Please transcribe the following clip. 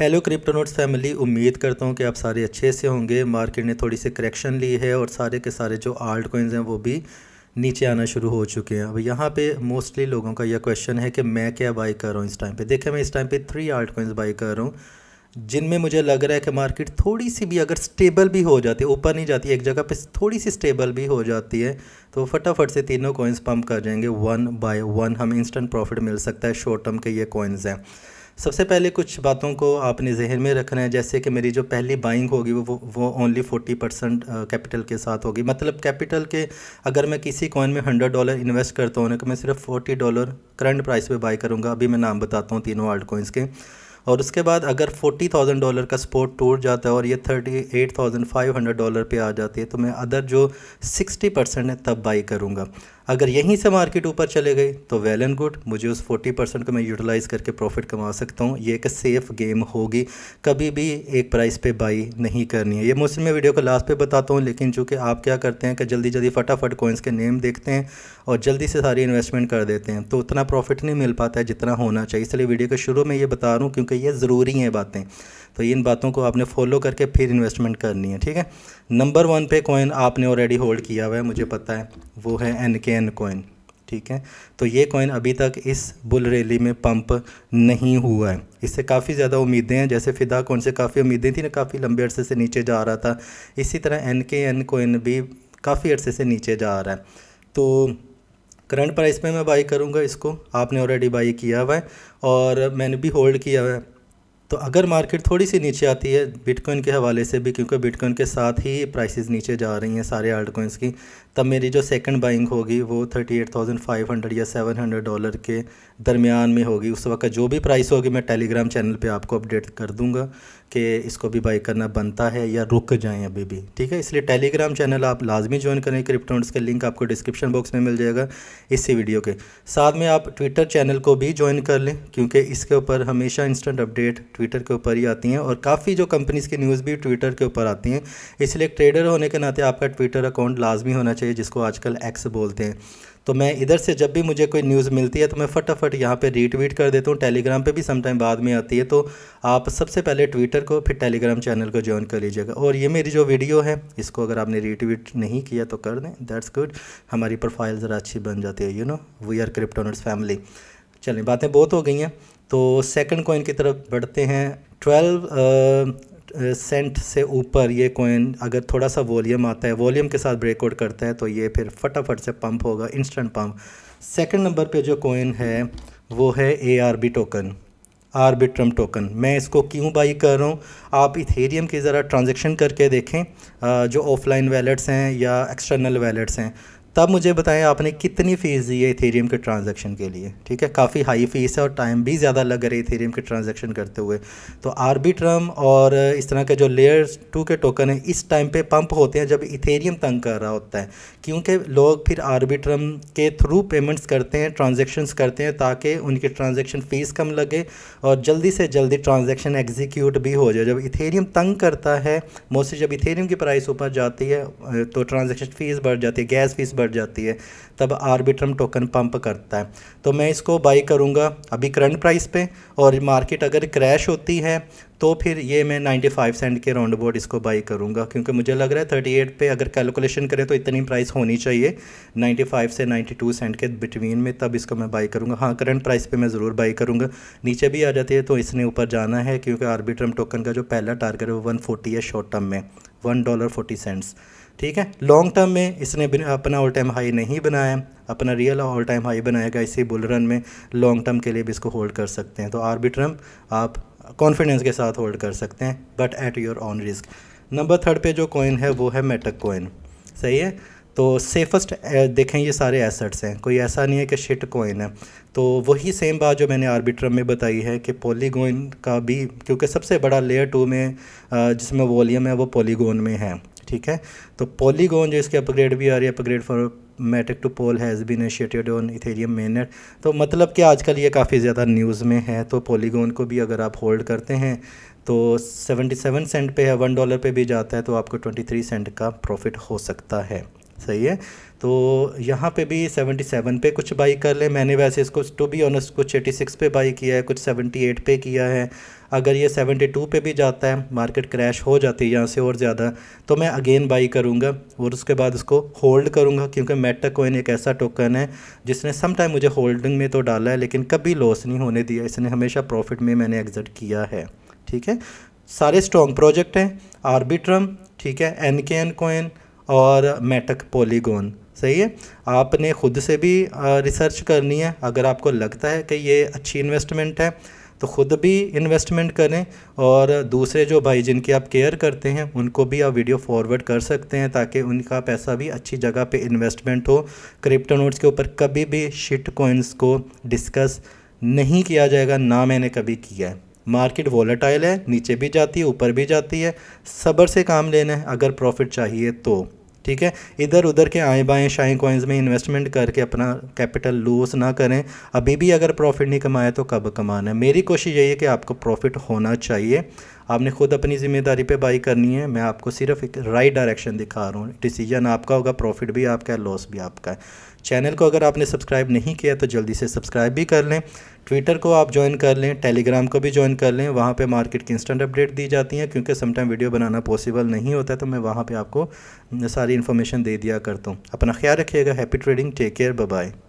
hello क्रिप्टोनोट्स family उम्मीद करता हूँ कि आप सारे अच्छे से होंगे मार्केट ने थोड़ी सी करेक्शन ली है और सारे के सारे जो आर्ट कोइंस हैं वो भी नीचे आना शुरू हो चुके हैं अब यहाँ पे मोस्टली लोगों का यह क्वेश्चन है कि मैं क्या बाई कर रहा हूँ इस टाइम पे देखिए मैं इस टाइम पे थ्री आर्ट कोइंस बाई कर रहा हूँ जिनमें मुझे लग रहा है कि मार्केट थोड़ी सी भी अगर स्टेबल भी हो जाती है ऊपर नहीं जाती एक जगह पर थोड़ी सी स्टेबल भी हो जाती है तो फटाफट से तीनों कोइंस पम्प कर जाएंगे वन बाय वन हमें इंस्टेंट प्रॉफिट मिल सकता है शॉर्ट टर्म के ये कोइंस हैं सबसे पहले कुछ बातों को आपने जहन में रखना है जैसे कि मेरी जो पहली बाइंग होगी वो वो ओनली फोर्टी परसेंट कैपिटल के साथ होगी मतलब कैपिटल के अगर मैं किसी कॉइन में हंड्रेड डॉलर इन्वेस्ट करता हूँ तो मैं सिर्फ फोर्टी डॉलर करंट प्राइस पे बाई करूँगा अभी मैं नाम बताता हूँ तीनों आर्ट कॉइन्स के और उसके बाद अगर फोर्टी थाउजेंड डॉलर का सपोर्ट टूट जाता है और ये thirty eight thousand five hundred dollar पे आ जाती है तो मैं अदर जो सिक्सटी परसेंट है तब बाई करूँगा अगर यहीं से मार्केट ऊपर चले गई तो वेल एंड गुड मुझे उस फोर्टी परसेंट को मैं यूटिलाइज़ करके प्रॉफिट कमा सकता हूँ ये एक सेफ़ गेम होगी कभी भी एक प्राइस पे बाई नहीं करनी है ये मुझसे मैं वीडियो को लास्ट पे बताता हूँ लेकिन चूँकि आप क्या करते हैं कि जल्दी जल्दी फटाफट कोइंस के नेम देखते हैं और जल्दी से सारी इन्वेस्टमेंट कर देते हैं तो उतना प्रॉफिट नहीं मिल पाता है जितना होना चाहिए इसलिए वीडियो के शुरू में ये बता रहा हूँ क्योंकि चाहिए ज़रूरी हैं बातें तो इन बातों को आपने फॉलो करके फिर इन्वेस्टमेंट करनी है ठीक है नंबर वन पे कॉइन आपने ऑलरेडी होल्ड किया हुआ है मुझे पता है वो है एन के एन कॉइन ठीक है तो ये कॉइन अभी तक इस बुल रैली में पंप नहीं हुआ है इससे काफ़ी ज़्यादा उम्मीदें हैं जैसे फ़िदा कॉइन से काफ़ी उम्मीदें थी ना काफ़ी लंबे अरसे से नीचे जा रहा था इसी तरह एन के एन कॉइन भी काफ़ी अरसे से नीचे जा रहा है तो करंट प्राइस में मैं बाई करूँगा इसको आपने ऑलरेडी बाई किया हुआ है और मैंने भी होल्ड किया हुआ है तो अगर मार्केट थोड़ी सी नीचे आती है बिटकॉइन के हवाले से भी क्योंकि बिटकॉइन के साथ ही प्राइसेस नीचे जा रही हैं सारे आर्ट कोइंस की तब मेरी जो सेकंड बाइंग होगी वो 38,500 या 700 डॉलर के दरमियान में होगी उस वक्त जो भी प्राइस होगी मैं टेलीग्राम चैनल पे आपको अपडेट कर दूंगा कि इसको भी बाई करना बनता है या रुक जाएँ अभी भी ठीक है इसलिए टेलीग्राम चैनल आप लाजमी ज्वाइन करें क्रिप्टोन्स का लिंक आपको डिस्क्रिप्शन बॉक्स में मिल जाएगा इसी वीडियो के साथ में आप ट्विटर चैनल को भी ज्वाइन कर लें क्योंकि इसके ऊपर हमेशा इंस्टेंट अपडेट ट्विटर के ऊपर ही आती हैं और काफ़ी जो कंपनीज़ की न्यूज़ भी ट्विटर के ऊपर आती हैं इसलिए ट्रेडर होने के नाते आपका ट्विटर अकाउंट लाजमी होना चाहिए जिसको आजकल एक्स बोलते हैं तो मैं इधर से जब भी मुझे कोई न्यूज़ मिलती है तो मैं फटाफट यहाँ पे रीट्वीट कर देता हूँ टेलीग्राम पे भी समटाइम बाद में आती है तो आप सबसे पहले ट्विटर को फिर टेलीग्राम चैनल को ज्वाइन कर लीजिएगा और ये मेरी जो वीडियो है इसको अगर आपने रीट्वीट नहीं किया तो कर दें दैट्स गुड हमारी प्रोफाइल ज़रा अच्छी बन जाती है you know we are cryptoners family चलें बातें बहुत हो गई हैं तो सेकंड कॉइन की तरफ बढ़ते हैं ट्वेल्व सेंट uh, uh, से ऊपर ये कॉइन अगर थोड़ा सा वॉल्यूम आता है वॉल्यूम के साथ ब्रेकआउट करता है तो ये फिर फटाफट से पंप होगा इंस्टेंट पंप सेकंड नंबर पे जो कॉइन है वो है A R B token Arbitrum token मैं इसको क्यों बाई कर रहा हूँ आप इथेरियम की ज़रा ट्रांजेक्शन करके देखें uh, जो ऑफलाइन वैलेट्स हैं या एक्सटर्नल वैलेट्स हैं तब मुझे बताएं आपने कितनी फ़ीस दी है इथेरियम के ट्रांजैक्शन के लिए ठीक है काफ़ी हाई फीस है और टाइम भी ज़्यादा लग रहा है इथेरियम के ट्रांजैक्शन करते हुए तो आर्बिट्रम और इस तरह के जो लेयर टू के टोकन है इस टाइम पे पंप होते हैं जब इथेरियम तंग कर रहा होता है क्योंकि लोग फिर आर्बिट्रम के थ्रू पेमेंट्स करते हैं ट्रांजेक्शन करते हैं ताकि उनकी ट्रांजेक्शन फ़ीस कम लगे और जल्दी से जल्दी ट्रांजेक्शन एग्जीक्यूट भी हो जाए जब इथेरियम तंग करता है मोस्टली जब इथेरियम की प्राइस ऊपर जाती है तो ट्रांजेक्शन फ़ीस बढ़ जाती है गैस फीस बढ़ कर जाती है तब आर्बिट्रम टोकन पंप करता है तो मैं इसको बाई करूँगा अभी करंट प्राइस पे और मार्केट अगर क्रैश होती है तो फिर ये मैं 95 सेंट के राउंड बोर्ड इसको बाई करूँगा क्योंकि मुझे लग रहा है 38 पे अगर कैलकुलेशन करें तो इतनी प्राइस होनी चाहिए 95 से 92 सेंट के बिटवीन में तब इसको मैं बाई करूँगा हाँ करंट प्राइस पे मैं ज़रूर बाई करूँगा नीचे भी आ जाती है तो इसने ऊपर जाना है क्योंकि आर्बिट्रम टोकन का जो पहला टारगेट है वो वन है शॉर्ट टर्म में वन डॉलर फोर्टी सेंट्स ठीक है लॉन्ग टर्म में इसने अपना ऑल टाइम हाई नहीं बनाया अपना रियल ऑल टाइम हाई बनाएगा इसी बुल रन में लॉन्ग टर्म के लिए भी इसको होल्ड कर सकते हैं तो आर्बिट्रम आप कॉन्फिडेंस के साथ होल्ड कर सकते हैं but at your own risk number third पे जो कॉइन है वो है मेटक कॉइन सही है तो सेफेस्ट देखें ये सारे एसेट्स हैं कोई ऐसा नहीं है कि शिट कॉइन है तो वही सेम बात जो मैंने आर्बिट्रम में बताई है कि पॉलीगोन का भी क्योंकि सबसे बड़ा लेयर टू में जिसमें वॉल्यूम है वो पॉलीगोन में है ठीक है तो पॉलीगॉन जो इसके अपग्रेड भी आ रही है upgrade for Matic to POL has been initiated on Ethereum mainnet तो मतलब कि आजकल ये काफ़ी ज़्यादा न्यूज़ में है तो पॉलीगॉन को भी अगर आप होल्ड करते हैं तो 77 सेंट पे है वन डॉलर पे भी जाता है तो आपको 23 सेंट का प्रॉफिट हो सकता है सही है तो यहाँ पे भी 77 पे कुछ बाई कर ले मैंने वैसे इसको टू बी ऑनस्ट कुछ 86 पे बाई किया है कुछ 78 पे किया है अगर ये 72 पे भी जाता है मार्केट क्रैश हो जाती है यहाँ से और ज़्यादा तो मैं अगेन बाई करूँगा और उसके बाद उसको होल्ड करूँगा क्योंकि मेटा कोइन एक ऐसा टोकन है जिसने सम टाइम मुझे होल्डिंग में तो डाला है लेकिन कभी लॉस नहीं होने दिया इसने हमेशा प्रॉफिट में मैंने एग्ज़िट किया है ठीक है सारे स्ट्रॉन्ग प्रोजेक्ट हैं आर्बिट्रम ठीक है एन के एन कोइन और मेटक पोलीगोन सही है आपने खुद से भी रिसर्च करनी है अगर आपको लगता है कि ये अच्छी इन्वेस्टमेंट है तो ख़ुद भी इन्वेस्टमेंट करें और दूसरे जो भाई जिनकी आप केयर करते हैं उनको भी आप वीडियो फॉरवर्ड कर सकते हैं ताकि उनका पैसा भी अच्छी जगह पे इन्वेस्टमेंट हो क्रिप्टो नोट्स के ऊपर कभी भी शिट कॉइन्स को डिस्कस नहीं किया जाएगा ना मैंने कभी किया है मार्केट वॉलेटाइल है नीचे भी जाती है ऊपर भी जाती है सब्र से काम लेना है अगर प्रॉफिट चाहिए तो ठीक है इधर उधर के आए बाएँ शाए कॉइन्स में इन्वेस्टमेंट करके अपना कैपिटल लूज ना करें अभी भी अगर प्रॉफिट नहीं कमाया तो कब कमाना है मेरी कोशिश यही है कि आपको प्रॉफिट होना चाहिए आपने खुद अपनी ज़िम्मेदारी पे बाई करनी है मैं आपको सिर्फ एक राइट डायरेक्शन दिखा रहा हूँ डिसीजन आपका होगा प्रॉफिट भी आपका है लॉस भी आपका है चैनल को अगर आपने सब्सक्राइब नहीं किया तो जल्दी से सब्सक्राइब भी कर लें ट्विटर को आप ज्वाइन कर लें टेलीग्राम को भी ज्वाइन कर लें वहाँ पे मार्केट की इंस्टेंट अपडेट दी जाती हैं क्योंकि समटाइम वीडियो बनाना पॉसिबल नहीं होता है तो मैं वहाँ पे आपको सारी इन्फॉर्मेशन दे दिया करता हूँ अपना ख्याल रखिएगा happy trading take care bye